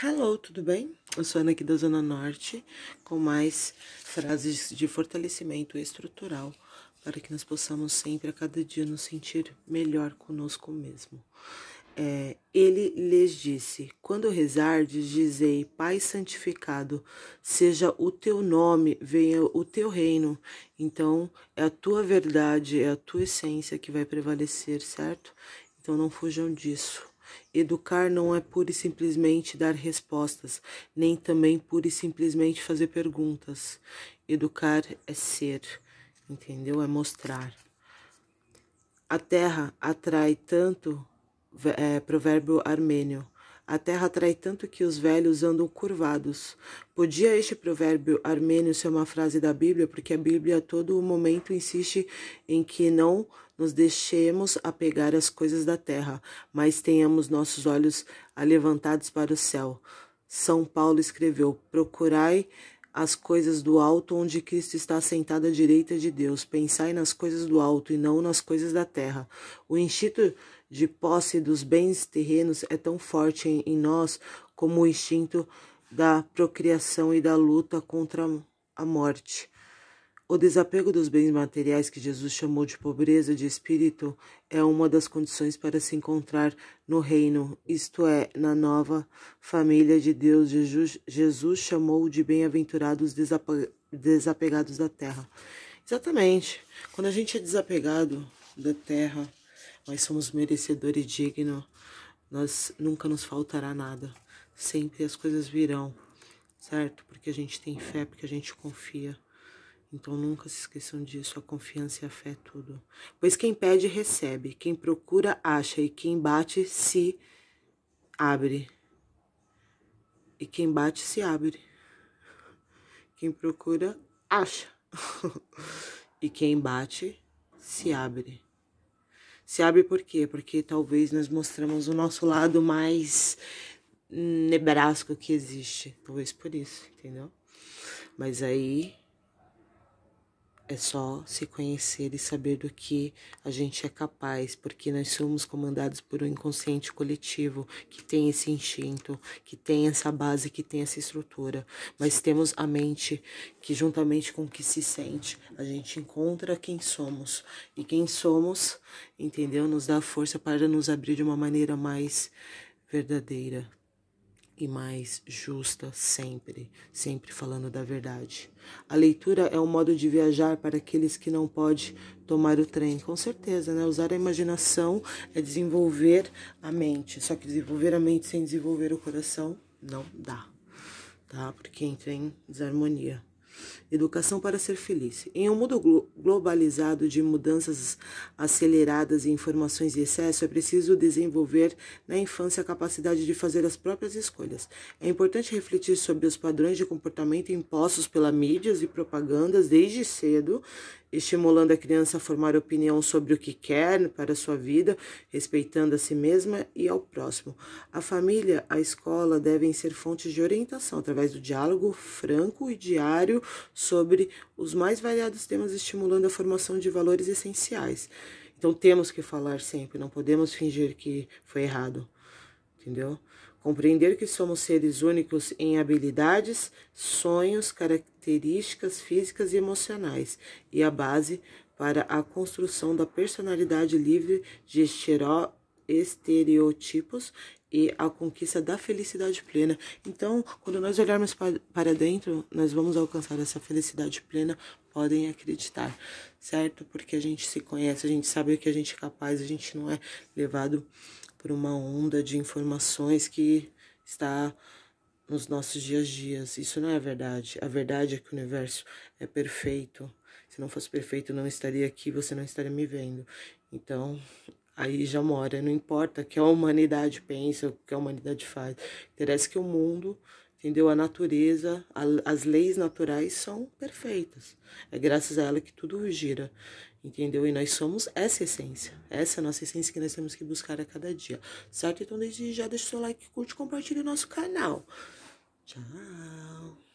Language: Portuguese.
Hello, tudo bem? Eu sou Ana aqui da Zona Norte com mais frases de fortalecimento estrutural para que nós possamos sempre, a cada dia, nos sentir melhor conosco mesmo. É, ele lhes disse: Quando rezardes, dizei: Pai santificado, seja o teu nome, venha o teu reino. Então, é a tua verdade, é a tua essência que vai prevalecer, certo? Então, não fujam disso. Educar não é pura e simplesmente dar respostas, nem também pura e simplesmente fazer perguntas. Educar é ser, entendeu? É mostrar. A terra atrai tanto, é, provérbio armênio, a terra atrai tanto que os velhos andam curvados. Podia este provérbio armênio ser uma frase da Bíblia, porque a Bíblia a todo momento insiste em que não nos deixemos apegar às coisas da terra, mas tenhamos nossos olhos levantados para o céu. São Paulo escreveu: Procurai as coisas do alto, onde Cristo está sentado à direita de Deus. Pensai nas coisas do alto e não nas coisas da terra. O instinto de posse dos bens terrenos é tão forte em, em nós como o instinto da procriação e da luta contra a morte. O desapego dos bens materiais, que Jesus chamou de pobreza de espírito, é uma das condições para se encontrar no reino, isto é, na nova família de Deus. Jesus, Jesus chamou de bem-aventurados desapegados da terra. Exatamente. Quando a gente é desapegado da terra, nós somos merecedores dignos. Nós nunca nos faltará nada. Sempre as coisas virão, certo? Porque a gente tem fé, porque a gente confia. Então nunca se esqueçam disso, a confiança e a fé é tudo. Pois quem pede recebe, quem procura acha e quem bate se abre. E quem bate se abre. Quem procura acha. e quem bate se abre. Se abre por quê? Porque talvez nós mostramos o nosso lado mais nebrasco que existe. Talvez por isso, entendeu? Mas aí é só se conhecer e saber do que a gente é capaz, porque nós somos comandados por um inconsciente coletivo que tem esse instinto, que tem essa base, que tem essa estrutura. Mas temos a mente que, juntamente com o que se sente, a gente encontra quem somos. E quem somos, entendeu? Nos dá força para nos abrir de uma maneira mais verdadeira e mais justa sempre, sempre falando da verdade. A leitura é um modo de viajar para aqueles que não podem tomar o trem, com certeza, né? Usar a imaginação é desenvolver a mente, só que desenvolver a mente sem desenvolver o coração não dá, tá? Porque entra em desarmonia. Educação para ser feliz. Em um mundo glo globalizado de mudanças aceleradas e informações de excesso, é preciso desenvolver na infância a capacidade de fazer as próprias escolhas. É importante refletir sobre os padrões de comportamento impostos pela mídias e propagandas desde cedo, estimulando a criança a formar opinião sobre o que quer para a sua vida, respeitando a si mesma e ao próximo. A família, a escola devem ser fontes de orientação através do diálogo franco e diário sobre os mais variados temas, estimulando a formação de valores essenciais. Então temos que falar sempre, não podemos fingir que foi errado, entendeu? Compreender que somos seres únicos em habilidades, sonhos, características físicas e emocionais e a base para a construção da personalidade livre de esteró estereotipos e a conquista da felicidade plena. Então, quando nós olharmos para dentro, nós vamos alcançar essa felicidade plena, podem acreditar, certo? Porque a gente se conhece, a gente sabe o que a gente é capaz, a gente não é levado por uma onda de informações que está nos nossos dias a dias. Isso não é verdade. A verdade é que o universo é perfeito. Se não fosse perfeito, eu não estaria aqui, você não estaria me vendo. Então, Aí já mora, não importa o que a humanidade pensa, o que a humanidade faz. Interessa que o mundo, entendeu? A natureza, a, as leis naturais são perfeitas. É graças a ela que tudo gira, entendeu? E nós somos essa essência. Essa é a nossa essência que nós temos que buscar a cada dia. Certo? Então, desde já deixa o seu like, curte, compartilha o nosso canal. Tchau!